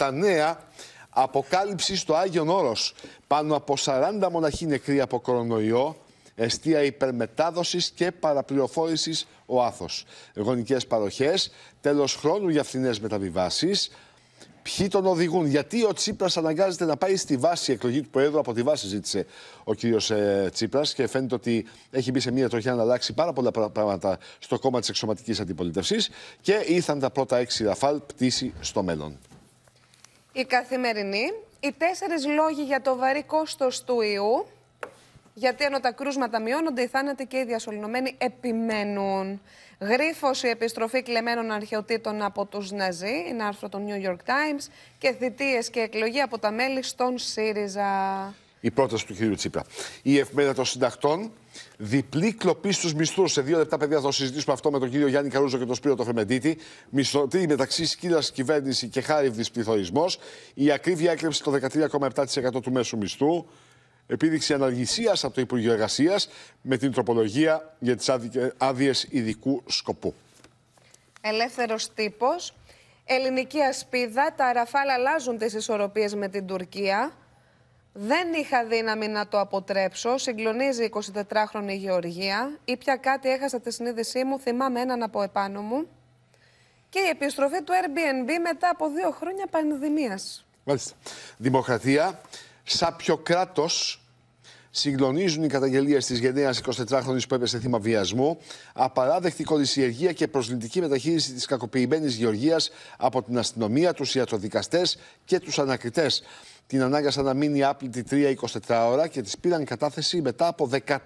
τα νέα αποκάλυψης στο Άγιον Όρος. Πάνω από 40 μοναχοί νεκροί από κορονοϊό, αιστεία υπερμετάδοσης και παραπληροφόρησης ο άθος. Γονικές παροχές, τέλος χρόνου για φθηνές μεταβιβάσεις, Ποιοι τον οδηγούν, γιατί ο Τσίπρας αναγκάζεται να πάει στη βάση. Η εκλογή του Προέδρου από τη βάση ζήτησε ο κύριος ε, Τσίπρας και φαίνεται ότι έχει μπει σε μια τροχιά να αλλάξει πάρα πολλά πράγματα στο κόμμα της εξωματικής αντιπολίτευσης. Και ήρθαν τα πρώτα έξι Ραφάλ πτήση στο μέλλον. Η καθημερινή, οι τέσσερις λόγοι για το βαρύ κόστος του ιού, γιατί ενώ τα κρούσματα μειώνονται, οι θάνατοι και οι διασωληνωμένοι επιμένουν. Γρήφο η επιστροφή κλεμμένων αρχαιοτήτων από τους Ναζί, είναι άρθρο των New York Times, και θητείες και εκλογή από τα μέλη στον ΣΥΡΙΖΑ η πρόταση του κυρίου Τσίπρα. Η εφημερίδα των συντακτών, διπλή κλοπή στους μισθούς. Σε δύο λεπτά, παιδιά, θα συζητήσουμε αυτό με τον κύριο Γιάννη Καρούζο και τον Σπύρο το Φεμεντίτη. Μισθωτή μεταξύ σκύλας κυβέρνηση και χάριβδης πληθωρισμός. Η ακρίβεια έκλεψη το 13,7% του μέσου μισθού. Επίδειξη αναργησίας από το Υπουργείο Εργασίας με την τροπολογία για τις άδειες ειδικού σκοπού. Ελεύθερος τύπος. Ελληνική ασπίδα. Τα αραφάλα αλλάζουν τις ισορροπίες με την Τουρκία. Δεν είχα δύναμη να το αποτρέψω. Συγκλονίζει η 24χρονη Γεωργία. Ή πια κάτι έχασα τη συνείδησή μου. Θυμάμαι έναν από επάνω μου. Και η επιστροφή του Airbnb μετά από δύο χρόνια πανδημίας. Μάλιστα. Δημοκρατία. Σαν κράτος συγκλονίζουν οι καταγγελίες της γενναίας 24χρονη που έπεσε θύμα βιασμού, απαράδεκτη κολυσιεργία και προσλητική μεταχείριση της κακοποιημένης γεωργίας από την αστυνομία, τους ιατροδικαστές και τους ανακριτές την ανάγκασαν να μείνει άπλητη 3-24 ώρα και της πήραν κατάθεση μετά από 13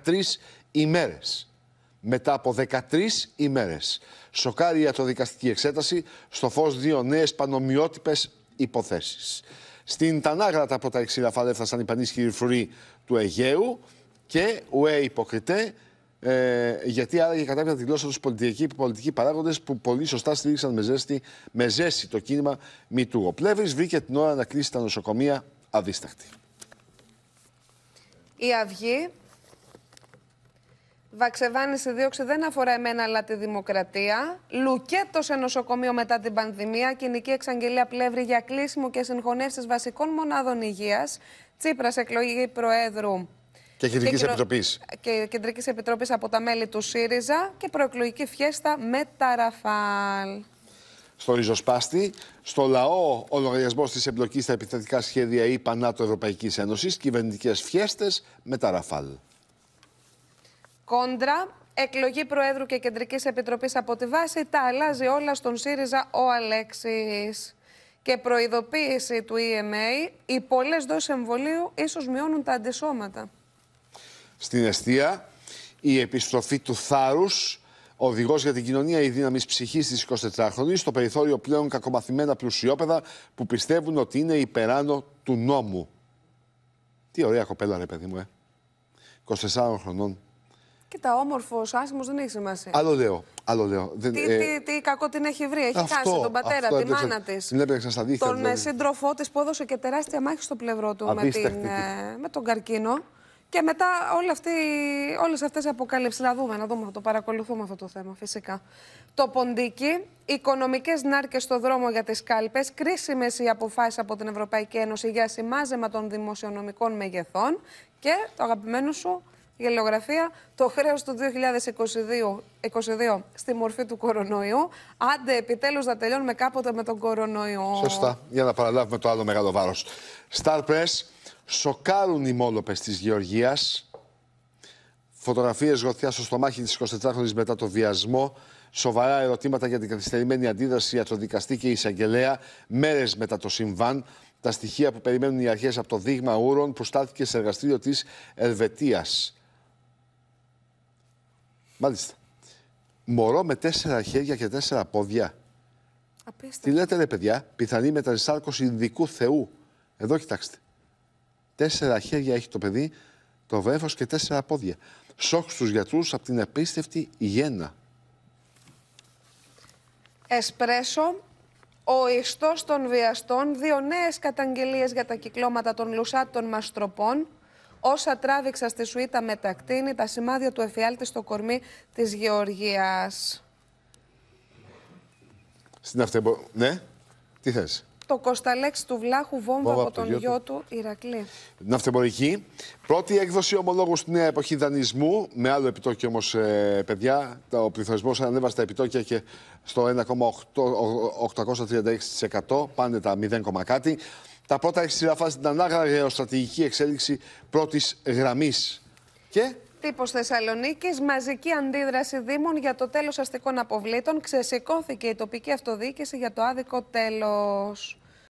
ημέρες. Μετά από 13 ημέρες. Σοκάρει η ιατροδικαστική εξέταση στο φως δύο νέες πανομοιότυπες υποθέσεις. Στην Τανάγρατα από τα εξήραφα έφτασαν οι πανίσχυροι φρουροί του Αιγαίου και ουέ υποκριτέ ε, γιατί άραγε κατάπιτα τη γλώσσα τους πολιτικοί, πολιτικοί παράγοντες που πολύ σωστά στήριξαν με, ζέστη, με ζέση το κίνημα Μητού. Ο Πλεύρης βρήκε την ώρα να κλείσει τα νοσοκομεία αδίστακτη. Η Αυγή η δίωξη δεν αφορά εμένα αλλά τη δημοκρατία. Λουκέτος σε νοσοκομείο μετά την πανδημία. Κοινική εξαγγελία πλεύρη για κλείσιμο και συγχωνεύσεις βασικών μονάδων υγείας. Τσίπρας εκλογή Προέδρου. Και Κεντρικής Επιτροπής. Και Κεντρικής Επιτροπής από τα μέλη του ΣΥΡΙΖΑ. Και προεκλογική φιέστα με τα Ραφάλ στο ριζοσπάστη. Στο λαό, ο λογαριασμός της εμπλοκής στα επιθετικά σχέδια ή πανάτο Ευρωπαϊκής Ένωσης, κυβερνητικές φιέστες με τα Ραφάλ. Κόντρα, εκλογή Προέδρου και Κεντρικής Επιτροπής από τη βάση, τα αλλάζει όλα στον ΣΥΡΙΖΑ ο Αλέξης. Και προειδοποίηση του EMA, οι πολλές δόσεις εμβολίου ίσως μειώνουν τα αντισώματα. Στην αιστεία, η επιστροφή του θάρρους. Οδηγός για την κοινωνία η δύναμη ψυχής της 24χρονη, στο περιθώριο πλέον κακομαθημένα πλουσιόπεδα που πιστεύουν ότι είναι υπεράνω του νόμου. Τι ωραία κοπέλα, ρε παιδί μου, ε. 24 χρονών. Κοίτα, όμορφος, άσχημος δεν έχει σημασία. Άλλο λέω. Άλλο λέω. Ε, τι, τι, κακό την έχει βρει. Έχει αυτό, χάσει τον πατέρα, τη μάνα της. Την Τον ε, δηλαδή. σύντροφό της που έδωσε και τεράστια μάχη στο πλευρό του με, την, ε, με τον καρκίνο. Και μετά όλε αυτέ όλες αυτές οι αποκαλύψεις, να δούμε, να δούμε, θα το παρακολουθούμε αυτό το θέμα φυσικά. Το ποντίκι, οικονομικές νάρκες στο δρόμο για τις κάλπες, κρίσιμες οι αποφάσεις από την Ευρωπαϊκή Ένωση για σημάζεμα των δημοσιονομικών μεγεθών και το αγαπημένο σου γελιογραφία, το χρέος του 2022 22, στη μορφή του κορονοϊού. Άντε επιτέλους να τελειώνουμε κάποτε με τον κορονοϊό. Σωστά, για να παραλάβουμε το άλλο μεγάλο βάρος. Star Press, σοκάρουν οι μόλοπες της Γεωργίας. Φωτογραφίες γροθιά στο στομάχι της 24χρονης μετά το βιασμό. Σοβαρά ερωτήματα για την καθυστερημένη αντίδραση δικαστή και η εισαγγελέα μέρες μετά το συμβάν. Τα στοιχεία που περιμένουν οι αρχές από το δείγμα ούρων που στάθηκε σε εργαστήριο της Ελβετίας. Μάλιστα. Μωρό με τέσσερα χέρια και τέσσερα πόδια. Απίστευτο. Τι λέτε ρε παιδιά, πιθανή μετανσάρκωση ειδικού θεού. Εδώ κοιτάξτε. Τέσσερα χέρια έχει το παιδί, το βρέφο και τέσσερα πόδια. Σοκ του γιατρούς από την απίστευτη γέννα. Εσπρέσο, ο ιστός των βιαστών, δύο νέες καταγγελίες για τα κυκλώματα των λουσάτων μαστροπών όσα τράβηξα στη Σουήτα με τα κτίνη, τα σημάδια του εφιάλτη στο κορμί της Γεωργίας. Στην αυτεμπο... Ναι, τι θες. Το Κωσταλέξ του Βλάχου, βόμβα, από, τον γιο, του, του Ηρακλή. Ναυτεμπορική. Πρώτη έκδοση ομολόγου στη νέα εποχή δανεισμού. Με άλλο επιτόκιο όμως, ε, παιδιά. Ο πληθωρισμός ανέβασε τα επιτόκια και στο 1,836%. Πάνε τα 0, κάτι. Τα πρώτα έχει φάσης την ανάγραφη γεωστρατηγική εξέλιξη πρώτης γραμμής. Και Τύπος Θεσσαλονίκης, μαζική αντίδραση Δήμων για το τέλος αστικών αποβλήτων. Ξεσηκώθηκε η τοπική αυτοδιοίκηση για το άδικο τέλος.